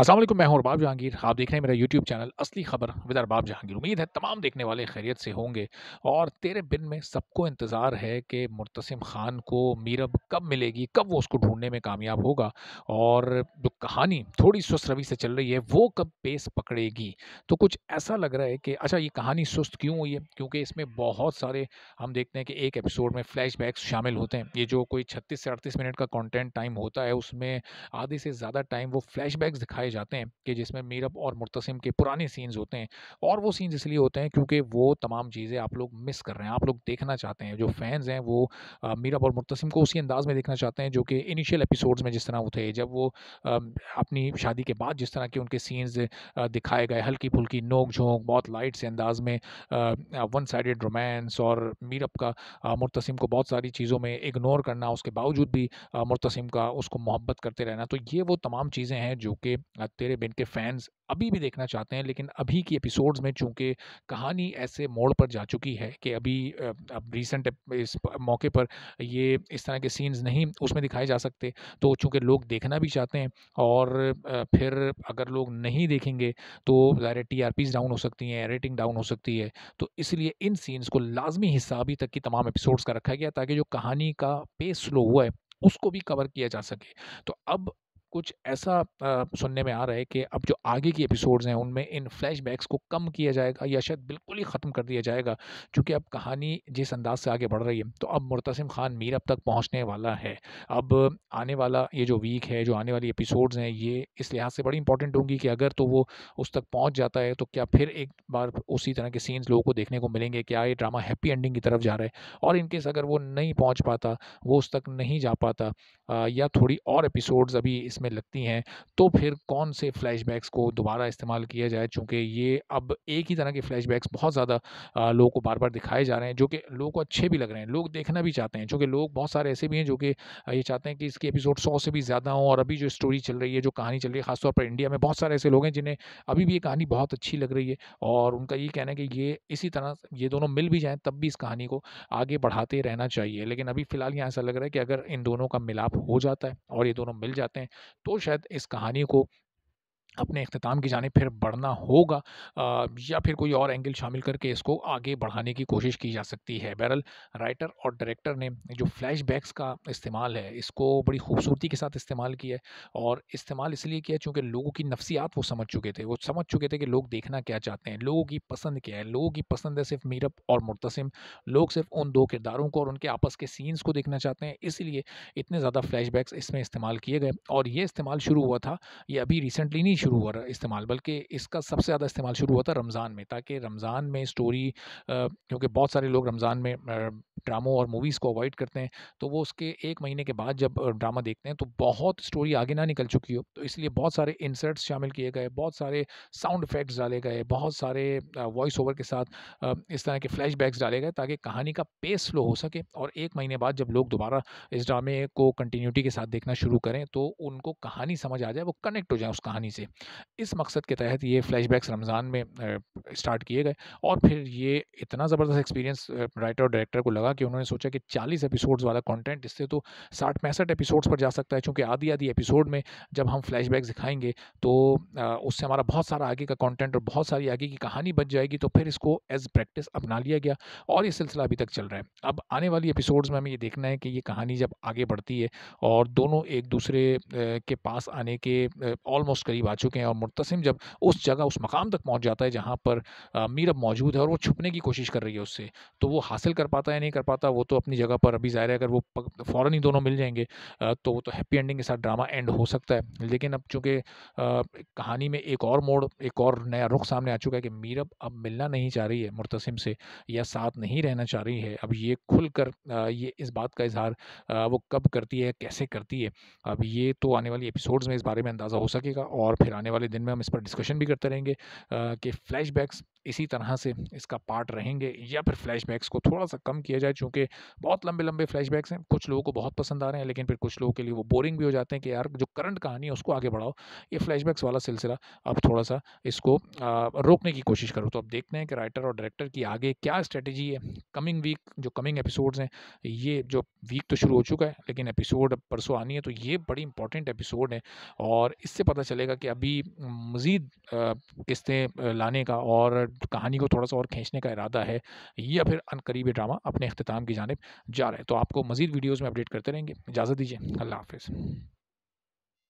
असल मैं हूं अरबाब जहांगीर आप देख रहे हैं मेरा यूट्यूब चैनल असली खबर विद अरबाब जहांगीर उम्मीद है तमाम देखने वाले खैरियत से होंगे और तेरे बिन में सबको इंतज़ार है कि मुतसम ख़ान को मीरब कब मिलेगी कब वो उसको ढूंढने में कामयाब होगा और जो कहानी थोड़ी सुस्त रवि से चल रही है वो कब पेस पकड़ेगी तो कुछ ऐसा लग रहा है कि अच्छा ये कहानी सुस्त क्यों हुई है क्योंकि इसमें बहुत सारे हम देखते हैं कि एक एपिसोड में फ्लैश शामिल होते हैं ये जो कोई छत्तीस से अड़तीस मिनट का कॉन्टेंट टाइम होता है उसमें आधे से ज़्यादा टाइम वो फ्लैश दिखाए दिखाए जाते हैं कि जिसमें मीरब और मुतसम के पुराने सीन्स होते हैं और वो सीन्स इसलिए होते हैं क्योंकि वो तमाम चीज़ें आप लोग मिस कर रहे हैं आप लोग देखना चाहते हैं जो फैंस हैं वो मीरब और मुतसम को उसी अंदाज़ में देखना चाहते हैं जो कि इनिशियल एपिसोड्स में जिस तरह वो थे जब वो अपनी शादी के बाद जिस तरह के उनके सीन्स दिखाए गए हल्की फुल्की नोक झोंक बहुत लाइट से अंदाज में वन साइड रोमांस और मीरब का मुतसम को बहुत सारी चीज़ों में इग्नोर करना उसके बावजूद भी मुतसम का उसको मोहब्बत करते रहना तो ये वो तमाम चीज़ें हैं जो कि तेरे बिन के फैंस अभी भी देखना चाहते हैं लेकिन अभी की एपिसोड्स में चूंकि कहानी ऐसे मोड़ पर जा चुकी है कि अभी अब रिसेंट इस मौके पर ये इस तरह के सीन्स नहीं उसमें दिखाए जा सकते तो चूंकि लोग देखना भी चाहते हैं और फिर अगर लोग नहीं देखेंगे तो ज़ाहिर टी आर पीज डाउन हो सकती हैं रेटिंग डाउन हो सकती है तो इसलिए इन सीन्स को लाजमी हिस्सा अभी तक की तमाम एपिसोड्स का रखा गया ताकि जो कहानी का पेस स्लो हुआ है उसको भी कवर किया जा सके तो अब कुछ ऐसा सुनने में आ रहा है कि अब जो आगे की एपिसोड्स हैं उनमें इन फ्लैशबैक्स को कम किया जाएगा या शायद बिल्कुल ही ख़त्म कर दिया जाएगा क्योंकि अब कहानी जिस अंदाज से आगे बढ़ रही है तो अब मुर्तसिम खान मीर अब तक पहुँचने वाला है अब आने वाला ये जो वीक है जो आने वाली एपिसोड्स हैं ये इस लिहाज से बड़ी इंपॉर्टेंट होंगी कि अगर तो वो उस तक पहुँच जाता है तो क्या फिर एक बार उसी तरह के सीन्स लोगों को देखने को मिलेंगे क्या ये ड्रामा हैप्पी एंडिंग की तरफ जा रहा है और इनकेस अगर वो नहीं पहुँच पाता वो उस तक नहीं जा पाता या थोड़ी और एपिसोड्स अभी इसमें में लगती हैं तो फिर कौन से फ्लैशबैक्स को दोबारा इस्तेमाल किया जाए चूँकि ये अब एक ही तरह के फ्लैशबैक्स बहुत ज़्यादा लोगों को बार बार दिखाए जा रहे हैं जो कि लोगों को अच्छे भी लग रहे हैं लोग देखना भी चाहते हैं चूँकि लोग बहुत सारे ऐसे भी हैं जो कि ये चाहते हैं कि इसके एपिसोड सौ से भी ज़्यादा हों और अभी जो स्टोरी चल रही है जो कहानी चल रही है खासतौर पर इंडिया में बहुत सारे ऐसे लोग हैं जिन्हें अभी भी ये कहानी बहुत अच्छी लग रही है और उनका ये कहना है कि ये इसी तरह ये दोनों मिल भी जाएँ तब भी इस कहानी को आगे बढ़ाते रहना चाहिए लेकिन अभी फ़िलहाल यहाँ ऐसा लग रहा है कि अगर इन दोनों का मिलाप हो जाता है और ये दोनों मिल जाते हैं तो शायद इस कहानी को अपने अख्ताम की जाने फिर बढ़ना होगा या फिर कोई और एंगल शामिल करके इसको आगे बढ़ाने की कोशिश की जा सकती है बहरल राइटर और डायरेक्टर ने जो फ्लैशबैक्स का इस्तेमाल है इसको बड़ी खूबसूरती के साथ इस्तेमाल किया है और इस्तेमाल इसलिए किया चूँकि लोगों की नफसियात वो समझ चुके थे वो समझ चुके थे कि लोग देखना क्या चाहते हैं लोगों की पसंद क्या है लोगों की पसंद है सिर्फ मीरप और मुतसम लोग सिर्फ उन दो किरदारों को और उनके आपस के सीन्स को देखना चाहते हैं इसलिए इतने ज़्यादा फ्लैश इसमें इस्तेमाल किए गए और ये इस्तेमाल शुरू हुआ था ये अभी रिसेंटली नहीं शुरू हम्म। हुआ इस्तेमाल बल्कि इसका सबसे ज़्यादा इस्तेमाल शुरू हुआ था रमज़ान में ताकि रमज़ान में स्टोरी क्योंकि बहुत सारे लोग रमज़ान में ड्रामों और मूवीज़ को अवॉइड करते हैं तो वो उसके एक महीने के बाद जब ड्रामा देखते हैं तो बहुत स्टोरी आगे ना निकल चुकी हो तो इसलिए बहुत सारे इंसर्ट्स शामिल किए गए बहुत सारे साउंड इफेक्ट्स डाले गए बहुत सारे वॉइस ओवर के साथ इस तरह के फ्लैश डाले गए ताकि कहानी का पेस स्लो हो सके और एक महीने बाद जब लोग दोबारा इस ड्रामे को कंटिन्यूटी के साथ देखना शुरू करें तो उनको कहानी समझ आ जाए वो कनेक्ट हो जाए उस कहानी से इस मकसद के तहत ये फ्लैश रमज़ान में स्टार्ट किए गए और फिर ये इतना ज़बरदस्त एक्सपीरियंस राइटर और डायरेक्टर को लगा कि उन्होंने सोचा कि चालीस एपिसोड्स वाला कंटेंट इससे तो साठ पैंसठ एपिसोड्स पर जा सकता है क्योंकि आधी आधी एपिसोड में जब हम फ्लैश दिखाएंगे तो उससे हमारा बहुत सारा आगे का कॉन्टेंट और बहुत सारी आगे की कहानी बच जाएगी तो फिर इसको एज प्रैक्टिस अपना लिया गया और ये सिलसिला अभी तक चल रहा है अब आने वाली एपिसोड्स में हमें ये देखना है कि ये कहानी जब आगे बढ़ती है और दोनों एक दूसरे के पास आने के ऑलमोस्ट करीब आ चुके हैं और मुतसिम जब उस जगह उस मकाम तक पहुंच जाता है जहाँ पर मीरब मौजूद है और वो छुपने की कोशिश कर रही है उससे तो वो हासिल कर पाता है नहीं कर पाता वो तो अपनी जगह पर अभी ज़ाहिर है अगर वो फ़ौरन ही दोनों मिल जाएंगे तो वो तो हैप्पी एंडिंग के साथ ड्रामा एंड हो सकता है लेकिन अब चूँकि कहानी में एक और मोड़ एक और नया रुख सामने आ चुका है कि मीरब अब मिलना नहीं चाह रही है मुतसम से या साथ नहीं रहना चाह रही है अब ये खुल कर ये इस बात का इजहार वो कब करती है कैसे करती है अब ये तो आने वाली एपिसोड्स में इस बारे में अंदाज़ा हो सकेगा और फिर आने वाले दिन में हम इस पर डिस्कशन भी करते रहेंगे कि फ्लैश इसी तरह से इसका पार्ट रहेंगे या फिर फ्लैशबैक्स को थोड़ा सा कम किया जाए चूँकि बहुत लंबे लंबे फ्लैशबैक्स हैं कुछ लोगों को बहुत पसंद आ रहे हैं लेकिन फिर कुछ लोगों के लिए वो बोरिंग भी हो जाते हैं कि यार जो करंट कहानी है उसको आगे बढ़ाओ ये फ्लैशबैक्स वाला सिलसिला अब थोड़ा सा इसको रोकने की कोशिश करो तो अब देखते हैं कि राइटर और डायरेक्टर की आगे क्या स्ट्रेटेजी है कमिंग वीक जो कमिंग एपिसोड्स हैं ये जो वीक तो शुरू हो चुका है लेकिन एपिसोड परसों आनी है तो ये बड़ी इंपॉर्टेंट एपिसोड है और इससे पता चलेगा कि अभी मज़ीद किस्तें लाने का और कहानी को थोड़ा सा और खींचने का इरादा है या फिर अनकरीब ड्रामा अपने अख्ताम की जानब जा रहा है तो आपको मज़ीद वीडियोज़ में अपडेट करते रहेंगे इजाज़त दीजिए अल्लाह हाफिज़